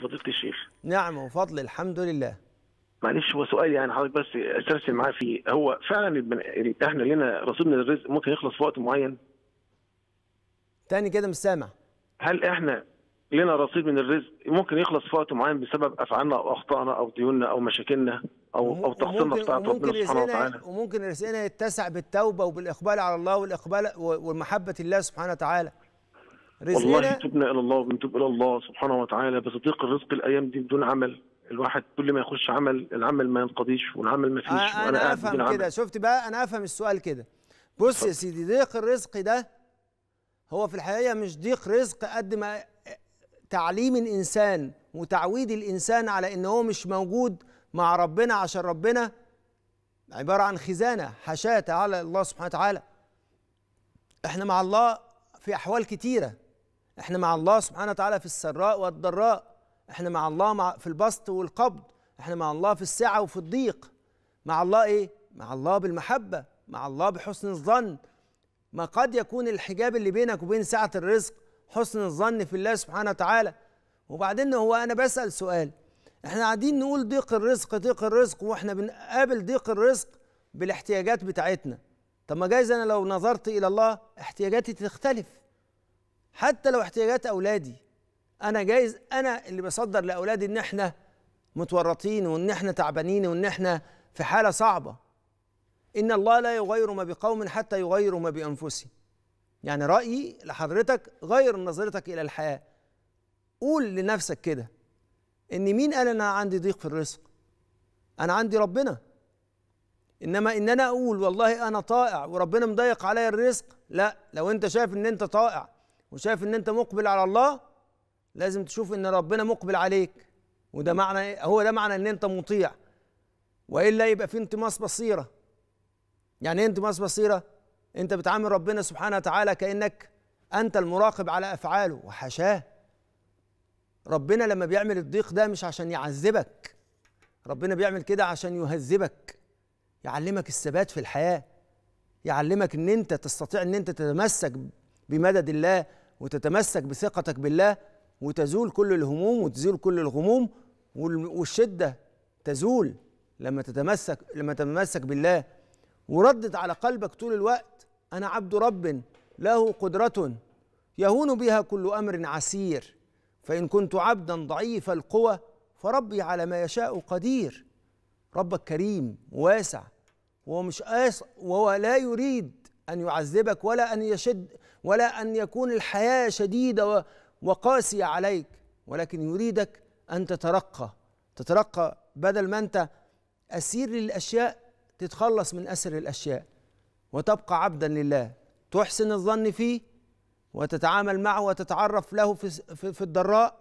فضيله الشيخ نعم وفضل الحمد لله معلش هو سؤال يعني حضرتك بس استرسل معاه فيه هو فعلا يعني احنا لنا رصيدنا الرزق ممكن يخلص في وقت معين تاني كده مش سامع هل احنا لنا رصيد من الرزق ممكن يخلص في وقت معين بسبب افعالنا او اخطائنا او ديوننا او مشاكلنا او او تقصيرنا في طاعه ربنا سبحانه وتعالى وممكن رزقنا يتسع بالتوبه وبالاقبال على الله والاقبال ومحبه الله سبحانه وتعالى رزقنا والله تبنا الى الله وبنتوب الى الله سبحانه وتعالى بس ضيق الرزق الايام دي بدون عمل الواحد كل ما يخش عمل العمل ما ينقضيش والعمل ما فيش آه انا افهم كده شفت بقى انا افهم السؤال كده بص يا سيدي ضيق الرزق ده هو في الحقيقه مش ضيق رزق قد ما تعليم الانسان وتعويد الانسان على ان هو مش موجود مع ربنا عشان ربنا عباره عن خزانه حشاه على الله سبحانه وتعالى احنا مع الله في احوال كتيره احنا مع الله سبحانه وتعالى في السراء والضراء احنا مع الله في البسط والقبض احنا مع الله في السعة وفي الضيق مع الله ايه مع الله بالمحبة مع الله بحسن الظن ما قد يكون الحجاب اللي بينك وبين سعة الرزق حسن الظن في الله سبحانه وتعالى وبعدين هو انا بسأل سؤال احنا قاعدين نقول ضيق الرزق ضيق الرزق واحنا بنقابل ضيق الرزق بالاحتياجات بتاعتنا طب ما جايز انا لو نظرت الى الله احتياجاتي تختلف حتى لو احتياجات اولادي انا جايز انا اللي بصدر لاولادي ان احنا متورطين وان احنا تعبانين وان احنا في حاله صعبه ان الله لا يغير ما بقوم حتى يغيروا ما بانفسهم يعني رايي لحضرتك غير نظرتك الى الحياه قول لنفسك كده ان مين قال انا عندي ضيق في الرزق انا عندي ربنا انما ان انا اقول والله انا طائع وربنا مضيق عليا الرزق لا لو انت شايف ان انت طائع وشايف ان انت مقبل على الله لازم تشوف ان ربنا مقبل عليك وده معنى إيه؟ هو ده معنى ان انت مطيع والا يبقى في انتماس بصيره يعني ايه انتماس بصيره انت بتعامل ربنا سبحانه وتعالى كانك انت المراقب على افعاله وحشاه ربنا لما بيعمل الضيق ده مش عشان يعذبك ربنا بيعمل كده عشان يهذبك يعلمك الثبات في الحياه يعلمك ان انت تستطيع ان انت تتمسك بمدد الله وتتمسك بثقتك بالله وتزول كل الهموم وتزول كل الغموم والشده تزول لما تتمسك لما تتمسك بالله وردد على قلبك طول الوقت انا عبد رب له قدره يهون بها كل امر عسير فان كنت عبدا ضعيف القوى فربي على ما يشاء قدير ربك كريم واسع وهو مش قاس وهو لا يريد أن يعذبك ولا أن يشد ولا أن يكون الحياة شديدة وقاسية عليك ولكن يريدك أن تترقى تترقى بدل ما أنت أسير للأشياء تتخلص من أسر الأشياء وتبقى عبدا لله تحسن الظن فيه وتتعامل معه وتتعرف له في, في الضراء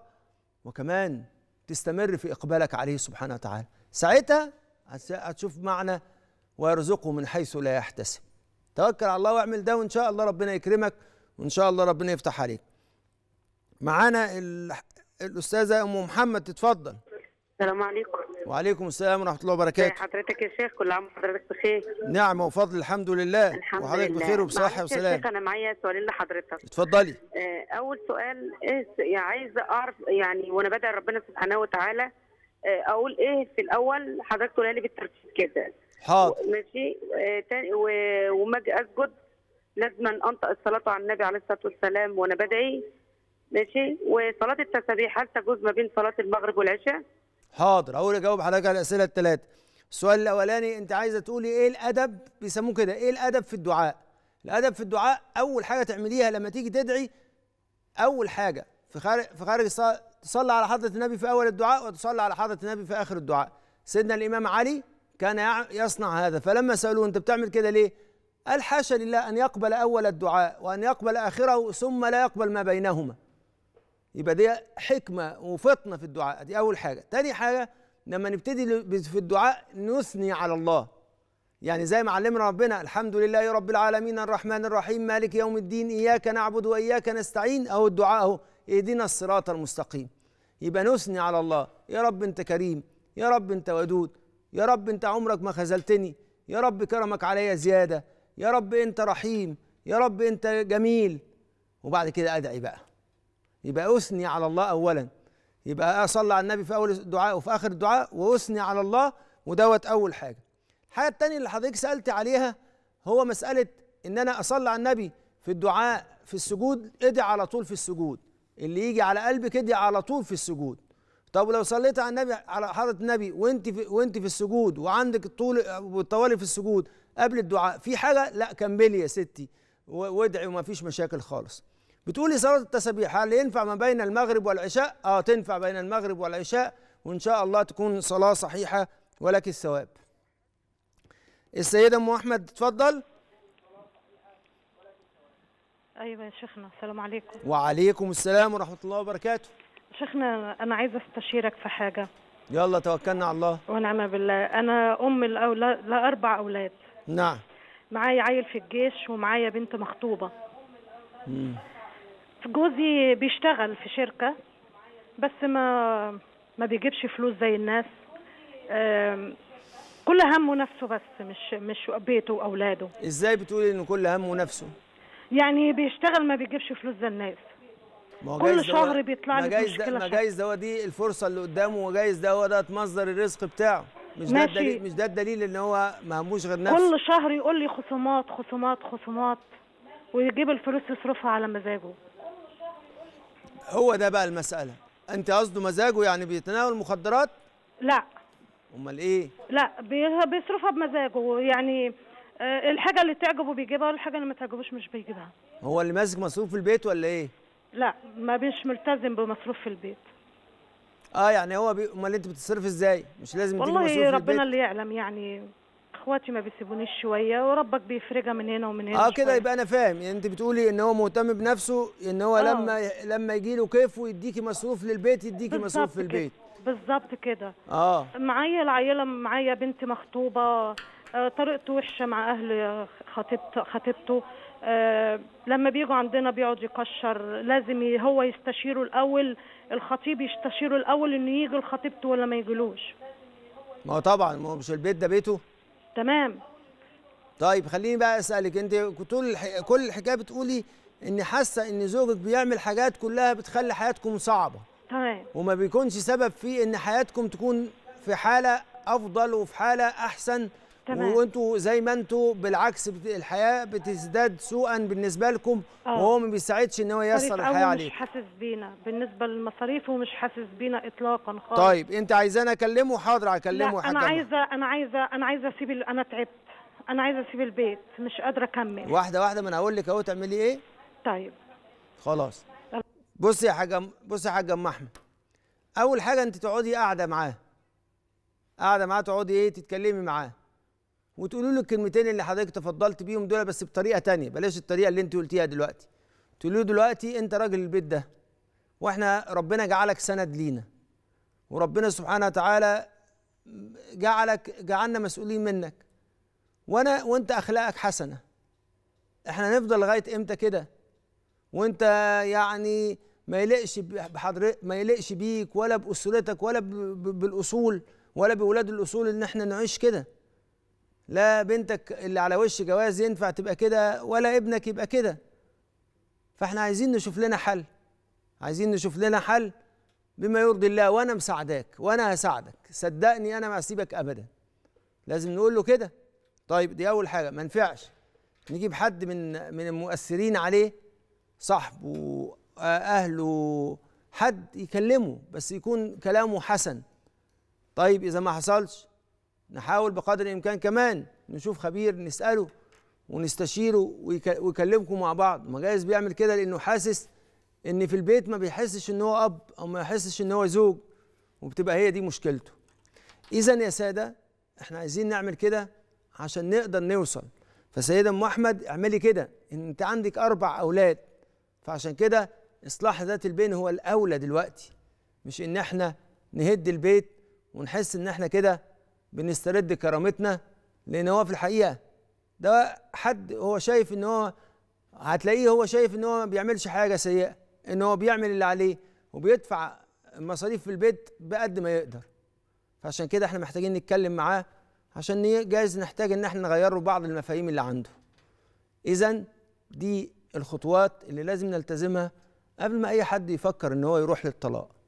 وكمان تستمر في إقبالك عليه سبحانه وتعالى ساعتها هتشوف معنى ويرزقه من حيث لا يحتسب توكل على الله واعمل ده وان شاء الله ربنا يكرمك وان شاء الله ربنا يفتح عليك معانا الاستاذه ام محمد تتفضل السلام عليكم وعليكم السلام ورحمه الله وبركاته حضرتك يا شيخ كل عام وحضرتك بخير نعم وفضل الحمد لله الحمد وحضرتك لله. بخير وبصحه وسلام الحمد لله انا معايا سؤالين لحضرتك اتفضلي آه، اول سؤال ايه يعني عايزه اعرف يعني وانا بدعي ربنا سبحانه وتعالى آه، اقول ايه في الاول حضرتك قولي لي بالترتيب كده حاضر ماشي وما اجي اسجد لازم انطق الصلاه على النبي عليه الصلاه والسلام وانا بدعي ماشي وصلاه التسابيح هل تجوز ما بين صلاه المغرب والعشاء؟ حاضر اقول اجاوب حضرتك على الاسئله الثلاثه السؤال الاولاني انت عايزه تقولي ايه الادب بيسموه كده ايه الادب في الدعاء الادب في الدعاء اول حاجه تعمليها لما تيجي تدعي اول حاجه في خارج في خارج تصلي على حضره النبي في اول الدعاء وتصلي على حضره النبي في اخر الدعاء سيدنا الامام علي كان يصنع هذا فلما سألوه أنت بتعمل كده ليه قال حاشا لله أن يقبل أول الدعاء وأن يقبل آخره ثم لا يقبل ما بينهما يبقى دي حكمة وفطنة في الدعاء دي أول حاجة تاني حاجة لما نبتدي في الدعاء نثني على الله يعني زي ما علمنا ربنا الحمد لله رب العالمين الرحمن الرحيم مالك يوم الدين إياك نعبد وإياك نستعين أو الدعاء أهو اهدنا الصراط المستقيم يبقى نثني على الله يا رب أنت كريم يا رب أنت ودود يا رب انت عمرك ما خذلتني يا رب كرمك عليا زياده يا رب انت رحيم يا رب انت جميل وبعد كده ادعي بقى يبقى اثني على الله اولا يبقى اصلي على النبي في اول الدعاء وفي اخر الدعاء واثني على الله ودوت اول حاجه الحاجه الثانيه اللي حضرتك سالت عليها هو مساله ان انا اصلي على النبي في الدعاء في السجود ادعي على طول في السجود اللي يجي على قلبك ادعي على طول في السجود طب لو صليت على النبي على حضره النبي وانت في وانت في السجود وعندك الطول والطوالي في السجود قبل الدعاء في حاجه لا كملي يا ستي وادعي وما فيش مشاكل خالص بتقولي صلاه التسبيح هل ينفع ما بين المغرب والعشاء اه تنفع بين المغرب والعشاء وان شاء الله تكون صلاه صحيحه ولك الثواب السيده ام احمد تفضل ايوه يا شيخنا السلام عليكم وعليكم السلام ورحمه الله وبركاته شيخنا انا عايزه استشيرك في حاجه يلا توكلنا على الله ونعم بالله انا ام الاولاد لاربع اولاد نعم معايا عيل في الجيش ومعايا بنت مخطوبه امم جوزي بيشتغل في شركه بس ما ما بيجيبش فلوس زي الناس كل همه نفسه بس مش مش بيته واولاده ازاي بتقولي ان كل همه نفسه يعني بيشتغل ما بيجيبش فلوس زي الناس ما هو كل شهر بيطلع لي مشكله ده ما جايز ده دي الفرصه اللي قدامه وجايز ده هو ده مصدر الرزق بتاعه مش ده الدليل مش ده الدليل ان هو ما هموش غير نفسه كل شهر يقول لي خصومات خصومات خصومات ويجيب الفلوس يصرفها على مزاجه هو ده بقى المساله انت قصده مزاجه يعني بيتناول مخدرات لا امال ايه لا بيصرفها بمزاجه يعني آه، الحاجه اللي تعجبه بيجيبها والحاجه اللي ما تعجبوش مش بيجيبها هو اللي ماسك مصروف البيت ولا ايه لا ما بيش ملتزم بمصروف في البيت اه يعني هو بي... امال انت بتصرف ازاي مش لازم تجيب مصروف ربنا البيت. اللي يعلم يعني اخواتي ما بيسيبونيش شويه وربك بيفرجها من هنا ومن هنا اه كده يبقى انا فاهم يعني انت بتقولي ان هو مهتم بنفسه ان هو آه. لما لما يجي له كيفه يديكي مصروف للبيت يديكي مصروف في البيت بالظبط كده اه معايا العيله معايا بنتي مخطوبه آه، طريقته وحشه مع اهل خطيبته خطيبته آه، لما بيجوا عندنا بيقعد يقشر لازم هو يستشيره الاول الخطيب يستشيره الاول انه يجي لخطيبته ولا ما يجيلوش ما هو طبعا ما هو مش البيت ده بيته تمام طيب خليني بقى اسالك انت طول الح... كل الحكايه بتقولي ان حاسه ان زوجك بيعمل حاجات كلها بتخلي حياتكم صعبه تمام وما بيكونش سبب في ان حياتكم تكون في حاله افضل وفي حاله احسن تمام وانتوا زي ما انتوا بالعكس الحياه بتزداد سوءا بالنسبه لكم أوه. وهو ما بيساعدش ان هو ييسر الحياه عليك مش حاسس بينا بالنسبه للمصاريف ومش حاسس بينا اطلاقا خالص طيب انت عايزاني اكلمه حاضر هكلمه لا انا عايزه انا عايزه انا عايزه اسيب انا تعبت انا عايزه اسيب البيت مش قادره اكمل واحده واحده ما انا هقول لك اهو تعملي ايه طيب خلاص بصي يا حاجة بصي يا حاجة ام احمد اول حاجه انت تقعدي قاعده معاه قاعده معاه تقعدي ايه تتكلمي معاه وتقولوا له الكلمتين اللي حضرتك تفضلت بيهم دول بس بطريقه تانية بلاش الطريقه اللي انت قلتيها دلوقتي تقول له دلوقتي انت راجل البيت ده واحنا ربنا جعلك سند لينا وربنا سبحانه وتعالى جعلك جعلنا مسؤولين منك وانا وانت اخلاقك حسنه احنا نفضل لغايه امتى كده وانت يعني ما يليقش بحضرتك ما يليقش بيك ولا باسرتك ولا بالاصول ولا باولاد الاصول ان احنا نعيش كده لا بنتك اللي على وش جواز ينفع تبقى كده ولا ابنك يبقى كده فاحنا عايزين نشوف لنا حل عايزين نشوف لنا حل بما يرضي الله وانا مساعداك وانا هساعدك صدقني انا ما اسيبك ابدا لازم نقول له كده طيب دي اول حاجه ما ينفعش نجيب حد من من المؤثرين عليه صاحبه اهله حد يكلمه بس يكون كلامه حسن طيب اذا ما حصلش نحاول بقدر الامكان كمان نشوف خبير نساله ونستشيره ويكلمكم مع بعض ما جايز بيعمل كده لانه حاسس ان في البيت ما بيحسش ان هو اب او ما يحسش ان هو زوج وبتبقى هي دي مشكلته اذا يا ساده احنا عايزين نعمل كده عشان نقدر نوصل فسيدة ام احمد اعملي كده انت عندك اربع اولاد فعشان كده اصلاح ذات البين هو الاولى دلوقتي مش ان احنا نهد البيت ونحس ان احنا كده بنسترد كرامتنا لان هو في الحقيقه ده حد هو شايف ان هو هتلاقيه هو شايف ان هو ما بيعملش حاجه سيئه ان هو بيعمل اللي عليه وبيدفع مصاريف في البيت بقد ما يقدر فعشان كده احنا محتاجين نتكلم معاه عشان جايز نحتاج ان احنا له بعض المفاهيم اللي عنده اذا دي الخطوات اللي لازم نلتزمها قبل ما اي حد يفكر ان هو يروح للطلاق